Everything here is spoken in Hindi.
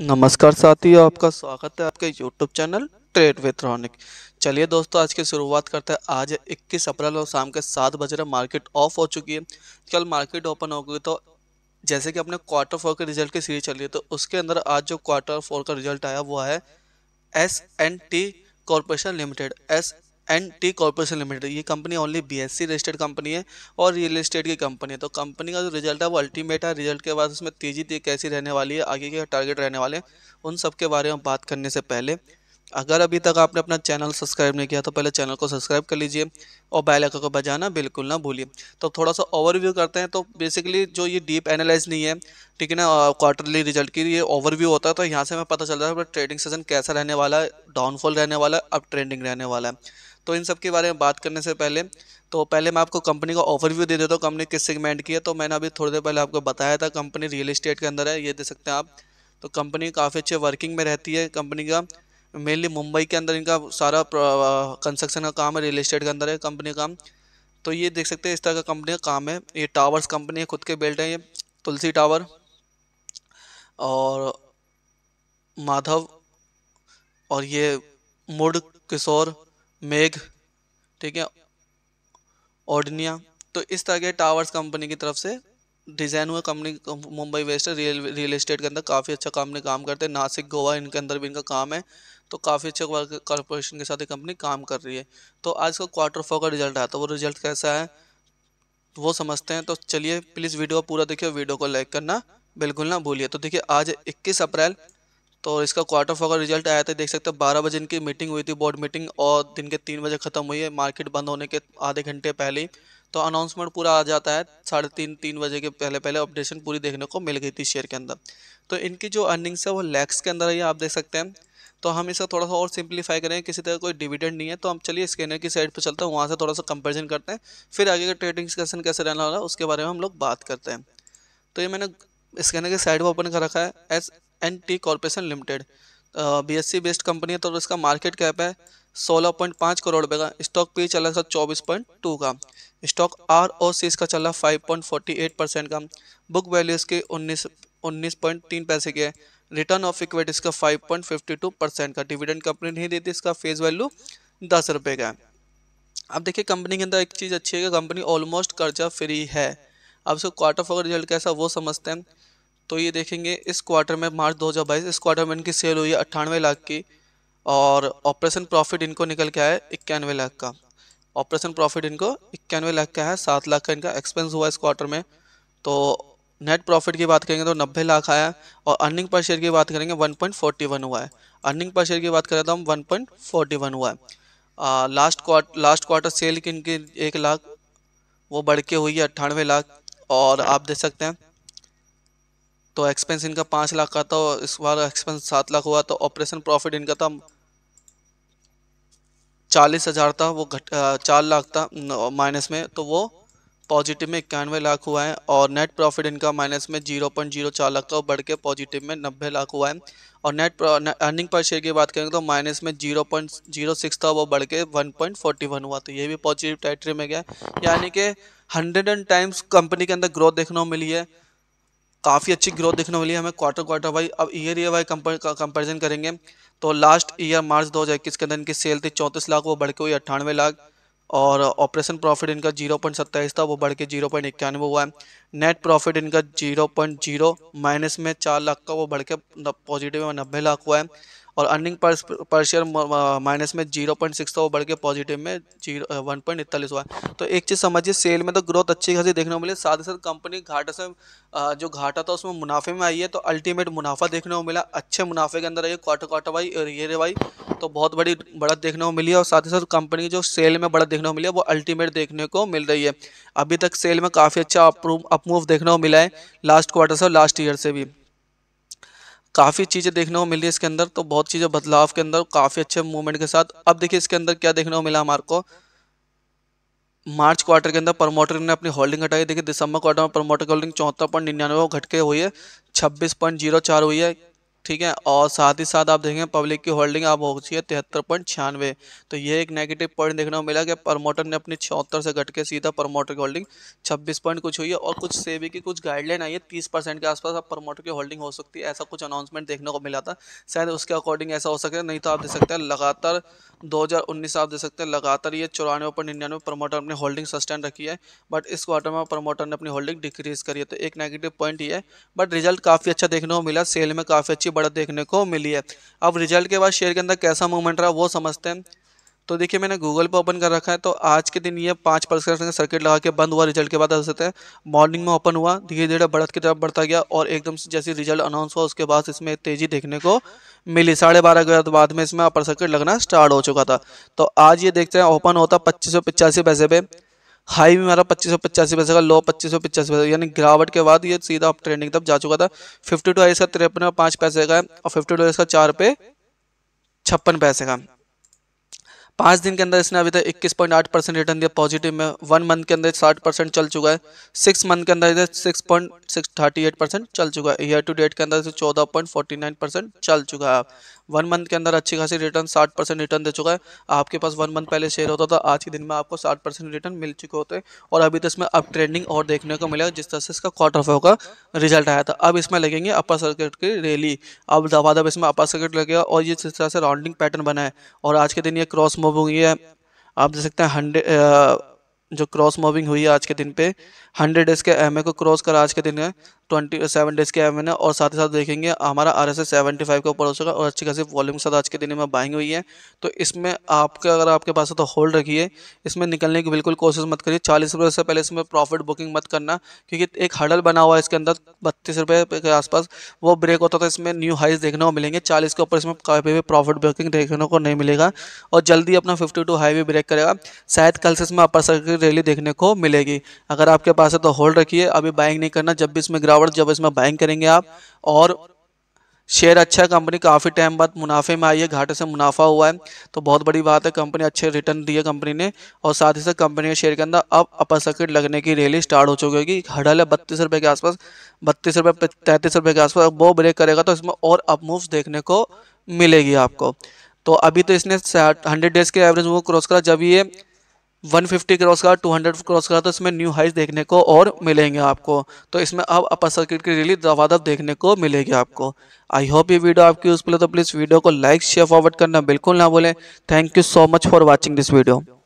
नमस्कार साथियों आपका स्वागत है आपके YouTube channel trade with Ronik चलिए दोस्तों आज की शुरुआत करते हैं आज 21 अप्रैल और शाम के सात बज रहे मार्केट ऑफ हो चुकी है कल मार्केट ओपन हो गई तो जैसे कि अपने क्वार्टर फोर के रिजल्ट की सीरीज चली है तो उसके अंदर आज जो क्वार्टर फोर का रिजल्ट आया वो है S N T corporation limited S and T corporation limited ये कंपनी ओनली बीएससी रजिस्टर्ड कंपनी है और रियल इस्टेट की कंपनी है तो कंपनी का जो रिजल्ट है वो अल्टीमेट है रिजल्ट के बाद उसमें तेजी तेज कैसी रहने वाली है आगे के टारगेट रहने वाले हैं उन सब के बारे में बात करने से पहले अगर अभी तक आपने अपना चैनल सब्सक्राइब नहीं किया तो पहले चैनल को सब्सक्राइब कर लीजिए और बेल आइकन को बजाना बिल्कुल ना भूलिए तो थोड़ा सा ओवरव्यू करते हैं तो बेसिकली जो ये डीप एनालाइज नहीं है ठीक है ना क्वार्टरली रिजल्ट की ये ओवरव्यू होता है तो यहाँ से हमें पता चलता है ट्रेडिंग सेशन कैसा रहने वाला है डाउनफॉल रहने वाला है अप ट्रेंडिंग रहने वाला है तो इन सब के बारे में बात करने से पहले तो पहले मैं आपको कंपनी का ओवरव्यू दे देता हूँ कंपनी किस सेगमेंट की है तो मैंने अभी थोड़ी देर पहले आपको बताया था कंपनी रियल इस्टेट के अंदर है ये दे सकते हैं आप तो कंपनी काफ़ी अच्छे वर्किंग में रहती है कंपनी का मेनली मुंबई के अंदर इनका सारा कंस्ट्रक्शन का काम है रियल इस्टेट के अंदर है कंपनी का काम तो ये देख सकते हैं इस तरह का कंपनी का काम है ये टावर्स कंपनी है खुद के बेल्ट है ये तुलसी टावर और माधव और ये मुड़ किशोर मेघ ठीक है ओडनिया तो इस तरह के टावर्स कंपनी की तरफ से डिज़ाइन हुआ company Mumbai west real real estate के अंदर काफ़ी अच्छा काम ने काम करते हैं नासिक गोवा इनके अंदर भी इनका काम है तो काफ़ी अच्छे कॉरपोरेशन के साथ ये कंपनी काम कर रही है तो आज का क्वार्टर फोर का रिजल्ट आया तो वो रिजल्ट कैसा है वो समझते हैं तो चलिए प्लीज़ वीडियो पूरा देखिए वीडियो को लाइक करना बिल्कुल ना भूलिए तो देखिए आज इक्कीस अप्रैल तो इसका क्वार्टर फोर का रिजल्ट आया था देख सकते हैं बारह बजे इनकी मीटिंग हुई थी बोर्ड मीटिंग और दिन के तीन बजे ख़त्म हुई है मार्केट बंद होने के आधे घंटे पहले ही तो अनाउंसमेंट पूरा आ जाता है साढ़े तीन तीन बजे के पहले पहले अपडेशन पूरी देखने को मिल गई थी शेयर के अंदर तो इनकी जो अर्निंग्स है वो लैक्स के अंदर है आप देख सकते हैं तो हम इसका थोड़ा सा और सिंप्लीफाई करें किसी तरह कोई डिविडेंड नहीं है तो हम चलिए स्कैनर की साइड पर चलते हैं वहाँ से थोड़ा सा कंपेरिजन करते हैं फिर आगे का ट्रेडिंग सेशन कैसे रहना होगा है उसके बारे में हम लोग बात करते हैं तो ये मैंने स्कैनर के साइड पर ओपन कर रखा है S N T corporation limited BSC based company है तो इसका मार्केट कैप है 16.5 करोड़ रुपए का स्टॉक पी चल रहा था चौबीस पॉइंट टू का स्टॉक आर ओ सी इसका चल रहा है एट परसेंट का बुक वैल्यू इसके 19 19.3 पैसे के है रिटर्न ऑफ इक्विटी इसका 5.52 परसेंट का डिविडेंड कंपनी नहीं देती इसका फेस वैल्यू दस रुपये का है अब देखिए कंपनी के अंदर एक चीज़ अच्छी है कि कंपनी ऑलमोस्ट कर्जा फ्री है अब इसका क्वार्टर फोर रिजल्ट कैसा वो समझते हैं तो ये देखेंगे इस क्वार्टर में मार्च 2022 इस क्वार्टर में इनकी सेल हुई है अट्ठानवे लाख की और ऑपरेशन प्रॉफिट इनको निकल के आया इक्यानवे लाख का ऑपरेशन प्रॉफिट इनको इक्यानवे लाख का है सात लाख का इनका एक्सपेंस हुआ इस क्वार्टर में तो नेट प्रॉफिट की बात करेंगे तो नब्बे लाख आया और अर्निंग पर शेयर की बात करेंगे वन हुआ है अर्निंग पर शेयर की बात करें तो हम वन हुआ है last quarter last quarter sale की इनकी एक लाख वो बढ़ के हुई है अट्ठानवे लाख और आप देख सकते हैं तो एक्सपेंस इनका पाँच लाख का था और इस बार एक्सपेंस सात लाख हुआ तो ऑपरेशन प्रॉफिट इनका था चालीस हज़ार था वो घट चार लाख था माइनस में तो वो पॉजिटिव में इक्यानवे लाख हुआ है और नेट प्रॉफिट इनका माइनस में जीरो पॉइंट जीरो चार लाख का बढ़ के पॉजिटिव में नब्बे लाख हुआ है और नेट अर्निंग पर शेयर की बात करेंगे तो माइनस में जीरो पॉइंट जीरो सिक्स था वो बढ़ के वन पॉइंट फोर्टी वन हुआ तो ये भी पॉजिटिव टेरिटरी में गया यानी कि हंड्रेड एंड टाइम्स कंपनी के अंदर ग्रोथ देखने को मिली है काफ़ी अच्छी ग्रोथ देखने वाली है हमें क्वार्टर क्वार्टर वाई अब ईयर ईयर वाई कंपेरिजन करेंगे तो लास्ट ईयर मार्च 2021 के अंदर इनकी सेल थी चौंतीस लाख वो बढ़ के हुई अट्ठानवे लाख और ऑपरेशन प्रॉफिट इनका जीरो पॉइंट सत्ताईस था वो बढ़ के जीरो पॉइंट इक्यानवे हुआ है नेट प्रॉफिट इनका जीरो पॉइंट जीरो माइनस में चार लाख का वो बढ़ के पॉजिटिव में नब्बे लाख हुआ है और earning per, per share minus में जीरो पॉइंट सिक्स था वो बढ़ के पॉजिटिव में जीरो वन पॉइंट इकतालीस हुआ तो एक चीज़ समझिए सेल में तो ग्रोथ अच्छी खासी देखने को मिली साथ ही साथ कंपनी घाटा से जो घाटा था उसमें मुनाफे में आई है तो अल्टीमेट मुनाफा देखने को मिला अच्छे मुनाफे के अंदर आई है क्वार्टर क्वार्टर वाई ये वाई तो बहुत बड़ी बढ़त देखने को मिली है और साथ ही साथ कंपनी की जो सेल में बढ़त देखने को मिली है वो अल्टीमेट देखने को मिल रही है अभी तक सेल में काफ़ी अच्छा अपमूव देखने को मिला है लास्ट क्वार्टर से और लास्ट ईयर से भी काफ़ी चीज़ें देखने को मिली इसके अंदर तो बहुत चीज़ें बदलाव के अंदर काफ़ी अच्छे मूवमेंट के साथ अब देखिए इसके अंदर क्या देखने को मिला हमारे को मार्च क्वार्टर के अंदर प्रमोटर ने अपनी होल्डिंग हटाई देखिए दिसंबर क्वार्टर में प्रमोटर की होल्डिंग चौहत्तर पॉइंट निन्यानवे घट के हुई है छब्बीस पॉइंट जीरो चार हुई है ठीक है और साथ ही साथ आप देखेंगे पब्लिक की होल्डिंग आप हो चुकी है तिहत्तर पॉइंट छियानवे तो ये एक नेगेटिव पॉइंट देखने को मिला कि प्रमोटर ने अपनी चौहत्तर से घट के सीधा प्रमोटर की होल्डिंग छब्बीस पॉइंट कुछ हुई है और कुछ सेबी की कुछ गाइडलाइन आई है तीस परसेंट के आसपास आप प्रमोटर की होल्डिंग हो सकती है ऐसा कुछ अनाउंसमेंट देखने को मिला था शायद उसके अकॉर्डिंग ऐसा हो सके नहीं तो आप देख सकते हैं लगातार दो आप देख सकते हैं लगातार ये चौरानवे पॉइंट निन्यानवे प्रमोटर अपनी होल्डिंग सस्टेन रखी है बट इस क्वार्टर में प्रमोटर ने अपनी होल्डिंग डिक्रीज करी है तो एक नेगेटिव पॉइंट ही है बट रिजल्ट काफ़ी अच्छा देखने को मिला सेल में काफ़ी अच्छी बढ़त देखने को मिली है अब रिजल्ट के बाद शेयर के अंदर कैसा मूवमेंट रहा वो समझते हैं तो देखिए मैंने गूगल पर ओपन कर रखा है तो आज के दिन ये पाँच परसेंट सर्किट लगा के बंद हुआ रिजल्ट के बाद आ सकते हैं मॉर्निंग में ओपन हुआ धीरे धीरे बढ़त की तरफ बढ़ता गया और एकदम से जैसे रिजल्ट अनाउंस हुआ उसके बाद इसमें तेज़ी देखने को मिली साढ़े बारह के बाद में इसमें अपर सर्किट लगना स्टार्ट हो चुका था तो आज ये देखते हैं ओपन होता पच्चीस सौ पिचासी पैसे पे हाई भी हमारा पच्चीस सौ पचासी पैसे का लो पच्चीस सौ पचासी पैसे यानी गिरावट के बाद ये सीधा अप ट्रेंडिंग तक जा चुका था फिफ्टी टू इसका तिरपन और पाँच पैसे का और फिफ्टी टू इसका चार पे छप्पन पैसे का पाँच दिन के अंदर इसने अभी तक इक्कीस पॉइंट आठ परसेंट रिटर्न दिया पॉजिटिव में वन मंथ के अंदर साठ परसेंट चल चुका है सिक्स मंथ के अंदर इधर six point six thirty eight percent चल चुका है ईयर टू डेट के अंदर से चौदह पॉइंट फोर्टी नाइन परसेंट चल चुका है वन मंथ के अंदर अच्छी खासी रिटर्न साठ परसेंट रिटर्न दे चुका है आपके पास वन मंथ पहले शेयर होता था आज के दिन में आपको साठ परसेंट रिटर्न मिल चुके होते हैं और अभी तो इसमें अब ट्रेंडिंग और देखने को मिलेगा जिस तरह से इसका क्वार्टर फोर का रिजल्ट आया था अब इसमें लगेंगे अपर सर्किट की रैली अब दबा दब इसमें अपर सर्किट लगेगा और ये जिस तरह से राउंडिंग पैटर्न बना है और आज के दिन ये क्रॉस मूव हुई है आप देख सकते हैं हंड्रेड जो क्रॉस मूविंग हुई है आज के दिन पे हंड्रेड डेज के एम को क्रॉस करा आज के दिन है ट्वेंटी सेवन डेज के एम ने और साथ ही साथ देखेंगे हमारा आर एस सेवेंटी फाइव का ऊपर हो चुका और अच्छी खासी वॉल्यूम के साथ आज के दिन में बाइंग हुई है तो इसमें आपके अगर आपके पास है तो होल्ड रखिए इसमें निकलने की बिल्कुल कोशिश मत करिए चालीस रुपये से पहले इसमें प्रॉफिट बुकिंग मत करना क्योंकि एक हडल बना हुआ है इसके अंदर बत्तीस रुपये के आसपास वो ब्रेक होता था इसमें न्यू हाइज देखने को मिलेंगे चालीस के ऊपर इसमें कभी भी प्रॉफिट बुकिंग देखने को नहीं मिलेगा और जल्दी अपना फिफ्टी टू हाई भी ब्रेक करेगा शायद कल से इसमें अपर सर्किट रैली देखने को मिलेगी अगर आपके पास है तो होल्ड रखिए अभी बाइंग नहीं करना जब भी इसमें गिरावट जब इसमें बाइंग करेंगे आप और शेयर अच्छा है कंपनी काफ़ी टाइम बाद मुनाफे में आई है घाटे से मुनाफा हुआ है तो बहुत बड़ी बात है कंपनी अच्छे रिटर्न दिए कंपनी ने और साथ ही साथ कंपनी के शेयर के अंदर अब अपर सर्किट लगने की रैली स्टार्ट हो चुकी होगी हडल है बत्तीस रुपये के आसपास बत्तीस रुपये तैंतीस रुपये के आसपास वो ब्रेक करेगा तो इसमें और अप मूव देखने को मिलेगी आपको तो अभी तो इसने हंड्रेड डेज़ के एवरेज वो क्रॉस करा जब ये 150 क्रॉस का 200 क्रॉस का तो इसमें न्यू हाइस देखने को और मिलेंगे आपको तो इसमें अब अपर सर्किट की रिलीज दफादफ देखने को मिलेगी आपको आई होप ये वीडियो आपकी यूज़फुल है तो प्लीज़ वीडियो को लाइक शेयर फॉरवर्ड करना बिल्कुल ना भूलें thank you so much for watching this video